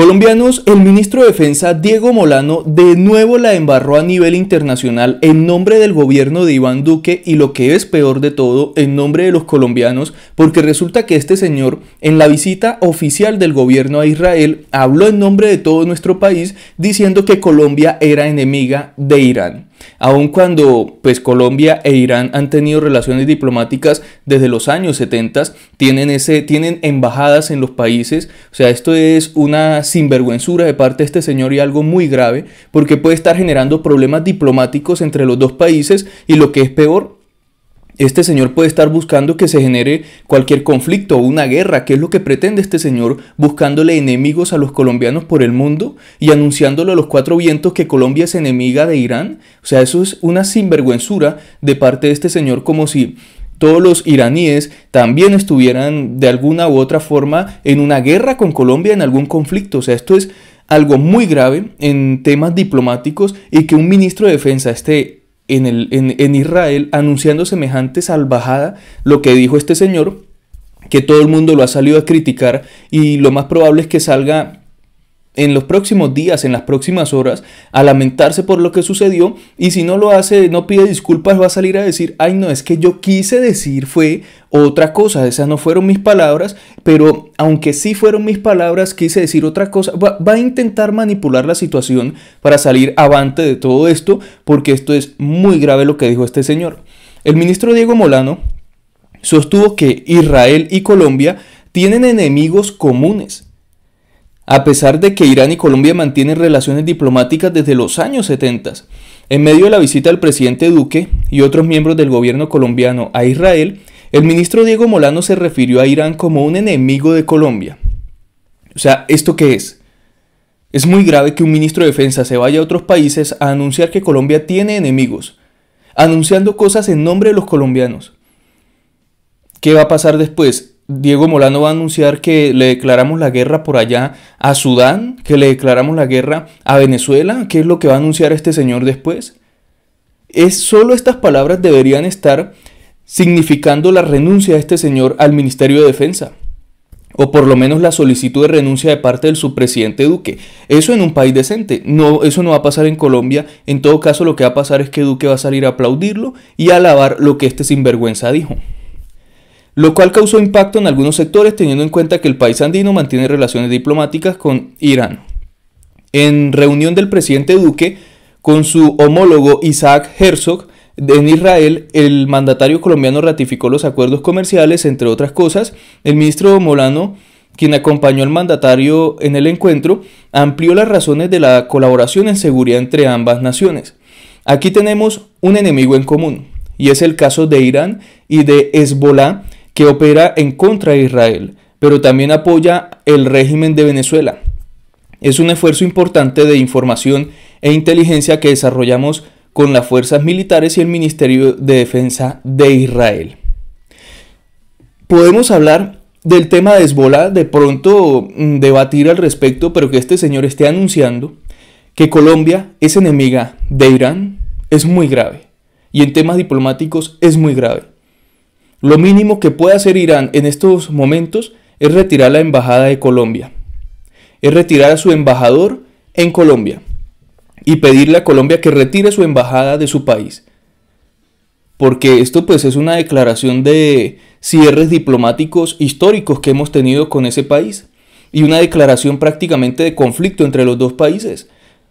Colombianos, el ministro de Defensa Diego Molano de nuevo la embarró a nivel internacional en nombre del gobierno de Iván Duque y lo que es peor de todo, en nombre de los colombianos, porque resulta que este señor en la visita oficial del gobierno a Israel habló en nombre de todo nuestro país diciendo que Colombia era enemiga de Irán. Aun cuando pues Colombia e Irán han tenido relaciones diplomáticas desde los años 70, tienen, ese, tienen embajadas en los países, o sea, esto es una sinvergüenzura de parte de este señor y algo muy grave, porque puede estar generando problemas diplomáticos entre los dos países y lo que es peor, este señor puede estar buscando que se genere cualquier conflicto o una guerra, que es lo que pretende este señor, buscándole enemigos a los colombianos por el mundo y anunciándole a los cuatro vientos que Colombia es enemiga de Irán. O sea, eso es una sinvergüenzura de parte de este señor, como si todos los iraníes también estuvieran de alguna u otra forma en una guerra con Colombia, en algún conflicto. O sea, esto es algo muy grave en temas diplomáticos y que un ministro de defensa esté en, el, en, en Israel anunciando semejante salvajada, lo que dijo este señor, que todo el mundo lo ha salido a criticar y lo más probable es que salga en los próximos días, en las próximas horas, a lamentarse por lo que sucedió y si no lo hace, no pide disculpas, va a salir a decir, ay no, es que yo quise decir fue otra cosa, esas no fueron mis palabras, pero aunque sí fueron mis palabras, quise decir otra cosa, va, a intentar manipular la situación para salir avante de todo esto, porque esto es muy grave lo que dijo este señor. El ministro Diego Molano sostuvo que Israel y Colombia tienen enemigos comunes a pesar de que Irán y Colombia mantienen relaciones diplomáticas desde los años 70. En medio de la visita del presidente Duque y otros miembros del gobierno colombiano a Israel, el ministro Diego Molano se refirió a Irán como un enemigo de Colombia. O sea, ¿esto qué es? Es muy grave que un ministro de Defensa se vaya a otros países a anunciar que Colombia tiene enemigos, anunciando cosas en nombre de los colombianos. ¿Qué va a pasar después? Diego Molano va a anunciar que le declaramos la guerra por allá a Sudán, que le declaramos la guerra a Venezuela, ¿qué es lo que va a anunciar este señor después? Es solo estas palabras deberían estar significando la renuncia de este señor al Ministerio de Defensa, o por lo menos la solicitud de renuncia de parte del subpresidente Duque. Eso en un país decente, no, eso no va a pasar en Colombia, en todo caso lo que va a pasar es que Duque va a salir a aplaudirlo y a alabar lo que este sinvergüenza dijo lo cual causó impacto en algunos sectores teniendo en cuenta que el país andino mantiene relaciones diplomáticas con Irán. En reunión del presidente Duque con su homólogo Isaac Herzog en Israel, el mandatario colombiano ratificó los acuerdos comerciales, entre otras cosas. El ministro Molano, quien acompañó al mandatario en el encuentro, amplió las razones de la colaboración en seguridad entre ambas naciones. Aquí tenemos un enemigo en común, y es el caso de Irán y de Hezbollah, que opera en contra de Israel, pero también apoya el régimen de Venezuela. Es un esfuerzo importante de información e inteligencia que desarrollamos con las fuerzas militares y el Ministerio de Defensa de Israel. Podemos hablar del tema de Hezbollah, de pronto mm, debatir al respecto, pero que este señor esté anunciando que Colombia es enemiga de Irán es muy grave. Y en temas diplomáticos es muy grave. Lo mínimo que puede hacer Irán en estos momentos es retirar la embajada de Colombia, es retirar a su embajador en Colombia y pedirle a Colombia que retire su embajada de su país. Porque esto pues es una declaración de cierres diplomáticos históricos que hemos tenido con ese país y una declaración prácticamente de conflicto entre los dos países.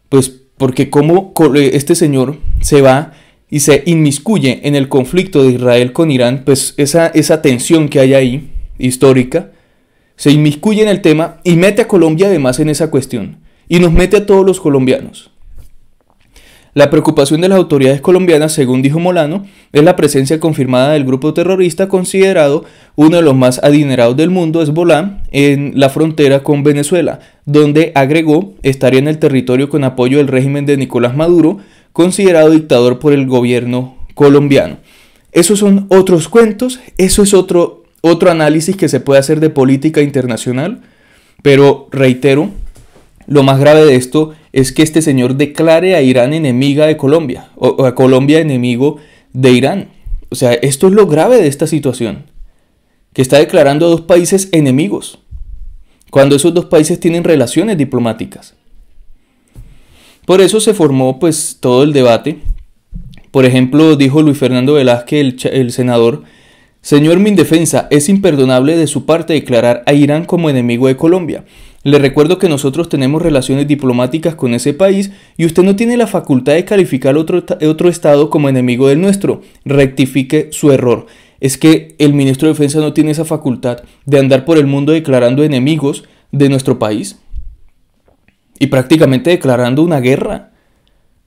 Pues porque como este señor se va y se inmiscuye en el conflicto de Israel con Irán, pues esa, esa tensión que hay ahí, histórica, se inmiscuye en el tema y mete a Colombia además en esa cuestión, y nos mete a todos los colombianos. La preocupación de las autoridades colombianas, según dijo Molano, es la presencia confirmada del grupo terrorista considerado uno de los más adinerados del mundo, es Hezbollah, en la frontera con Venezuela, donde agregó estaría en el territorio con apoyo del régimen de Nicolás Maduro, considerado dictador por el gobierno colombiano. Esos son otros cuentos, eso es otro, otro análisis que se puede hacer de política internacional, pero reitero, lo más grave de esto es que este señor declare a Irán enemiga de Colombia, o a Colombia enemigo de Irán. O sea, esto es lo grave de esta situación, que está declarando a dos países enemigos, cuando esos dos países tienen relaciones diplomáticas. Por eso se formó pues todo el debate. Por ejemplo, dijo Luis Fernando Velázquez, el, senador, Señor Mindefensa, es imperdonable de su parte declarar a Irán como enemigo de Colombia. Le recuerdo que nosotros tenemos relaciones diplomáticas con ese país y usted no tiene la facultad de calificar otro, otro Estado como enemigo del nuestro. Rectifique su error. Es que el ministro de Defensa no tiene esa facultad de andar por el mundo declarando enemigos de nuestro país y prácticamente declarando una guerra.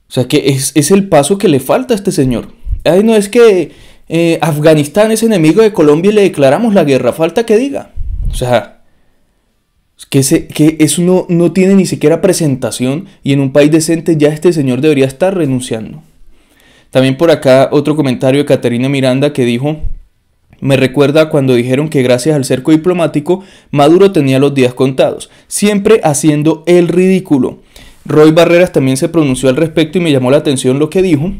O sea que es, el paso que le falta a este señor. Ay, no es que eh, Afganistán es enemigo de Colombia y le declaramos la guerra, falta que diga. O sea, que, que eso no tiene ni siquiera presentación y en un país decente ya este señor debería estar renunciando. También por acá otro comentario de Caterina Miranda que dijo, me recuerda cuando dijeron que gracias al cerco diplomático Maduro tenía los días contados, siempre haciendo el ridículo. Roy Barreras también se pronunció al respecto y me llamó la atención lo que dijo.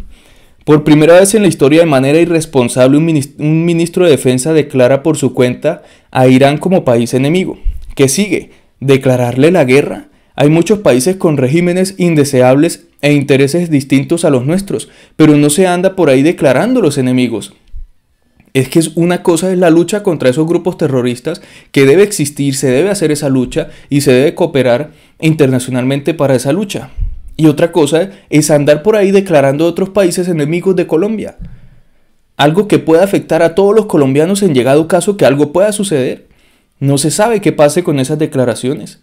Por primera vez en la historia de manera irresponsable un ministro de Defensa declara por su cuenta a Irán como país enemigo. ¿Qué sigue? ¿Declararle la guerra? Hay muchos países con regímenes indeseables e intereses distintos a los nuestros, pero no se anda por ahí declarando los enemigos. Es que es una cosa es la lucha contra esos grupos terroristas, que debe existir, se debe hacer esa lucha y se debe cooperar internacionalmente para esa lucha. Y otra cosa es andar por ahí declarando a otros países enemigos de Colombia. Algo que pueda afectar a todos los colombianos en llegado caso que algo pueda suceder. No se sabe qué pase con esas declaraciones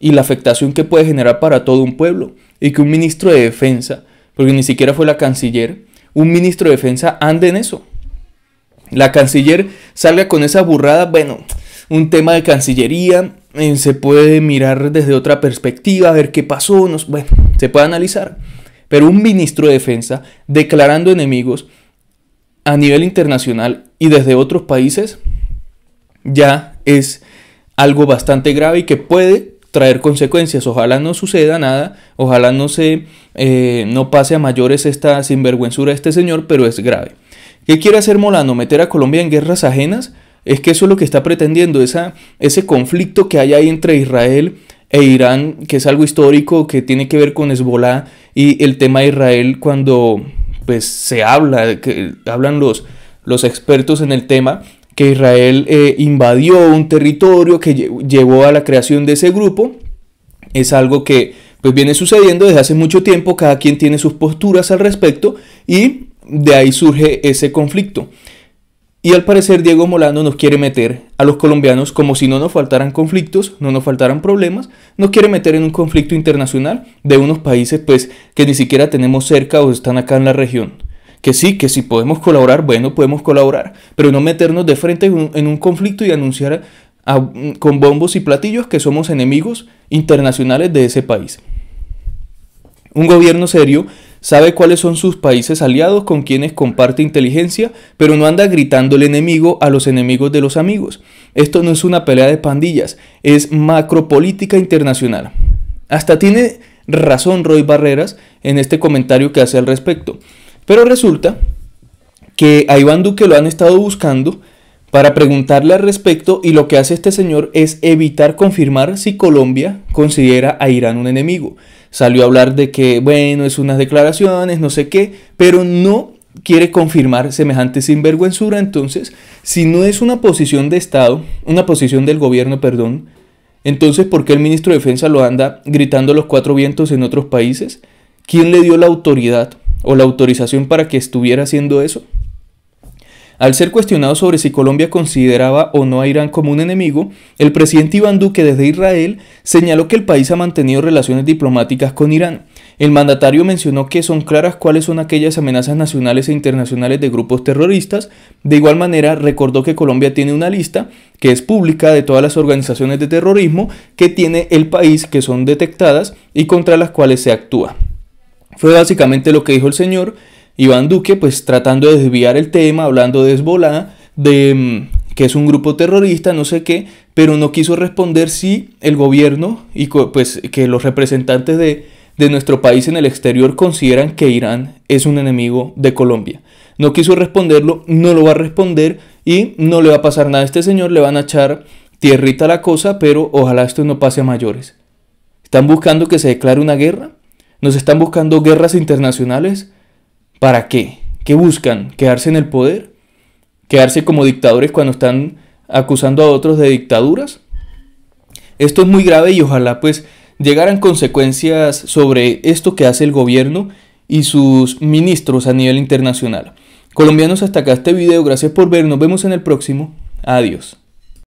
y la afectación que puede generar para todo un pueblo. Y que un ministro de defensa, porque ni siquiera fue la canciller, un ministro de defensa ande en eso la canciller salga con esa burrada, bueno, un tema de cancillería, eh, se puede mirar desde otra perspectiva, a ver qué pasó, bueno, se puede analizar. Pero un ministro de defensa declarando enemigos a nivel internacional y desde otros países ya es algo bastante grave y que puede traer consecuencias. Ojalá no suceda nada, ojalá no se eh, no pase a mayores esta sinvergüenzura de este señor, pero es grave. ¿Qué quiere hacer Molano? ¿Meter a Colombia en guerras ajenas? Es que eso es lo que está pretendiendo, ese conflicto que hay ahí entre Israel e Irán, que es algo histórico, que tiene que ver con Hezbollah y el tema de Israel cuando pues, se habla, que hablan los, expertos en el tema, que Israel eh, invadió un territorio que llevó a la creación de ese grupo, es algo que pues viene sucediendo desde hace mucho tiempo, cada quien tiene sus posturas al respecto y de ahí surge ese conflicto. Y al parecer Diego Molano nos quiere meter a los colombianos como si no nos faltaran conflictos, no nos faltaran problemas, nos quiere meter en un conflicto internacional de unos países pues que ni siquiera tenemos cerca o están acá en la región. Que sí, que si podemos colaborar, bueno, podemos colaborar, pero no meternos de frente en un, conflicto y anunciar con bombos y platillos que somos enemigos internacionales de ese país. Un gobierno serio sabe cuáles son sus países aliados con quienes comparte inteligencia, pero no anda gritando el enemigo a los enemigos de los amigos. Esto no es una pelea de pandillas, es macropolítica internacional. Hasta tiene razón Roy Barreras en este comentario que hace al respecto. Pero resulta que a Iván Duque lo han estado buscando para preguntarle al respecto y lo que hace este señor es evitar confirmar si Colombia considera a Irán un enemigo. Salió a hablar de que, bueno, es unas declaraciones, no sé qué, pero no quiere confirmar semejante sinvergüenzura. Entonces, si no es una posición de Estado, una posición del gobierno, perdón, entonces, ¿por qué el ministro de Defensa lo anda gritando los cuatro vientos en otros países? ¿Quién le dio la autoridad o la autorización para que estuviera haciendo eso? Al ser cuestionado sobre si Colombia consideraba o no a Irán como un enemigo, el presidente Iván Duque desde Israel señaló que el país ha mantenido relaciones diplomáticas con Irán. El mandatario mencionó que son claras cuáles son aquellas amenazas nacionales e internacionales de grupos terroristas. De igual manera, recordó que Colombia tiene una lista que es pública de todas las organizaciones de terrorismo que tiene el país que son detectadas y contra las cuales se actúa. Fue básicamente lo que dijo el señor Iván Duque, pues tratando de desviar el tema, hablando de Hezbollah, de mm, que es un grupo terrorista, no sé qué, pero no quiso responder si el gobierno y pues que los representantes de, de nuestro país en el exterior consideran que Irán es un enemigo de Colombia. No quiso responderlo, no lo va a responder y no le va a pasar nada a este señor, le van a echar tierrita la cosa, pero ojalá esto no pase a mayores. ¿Están buscando que se declare una guerra? ¿Nos están buscando guerras internacionales? ¿Para qué? ¿Qué buscan? ¿Quedarse en el poder? ¿Quedarse como dictadores cuando están acusando a otros de dictaduras? Esto es muy grave y ojalá pues llegaran consecuencias sobre esto que hace el gobierno y sus ministros a nivel internacional. Colombianos, hasta acá este video. Gracias por ver. Nos vemos en el próximo. Adiós.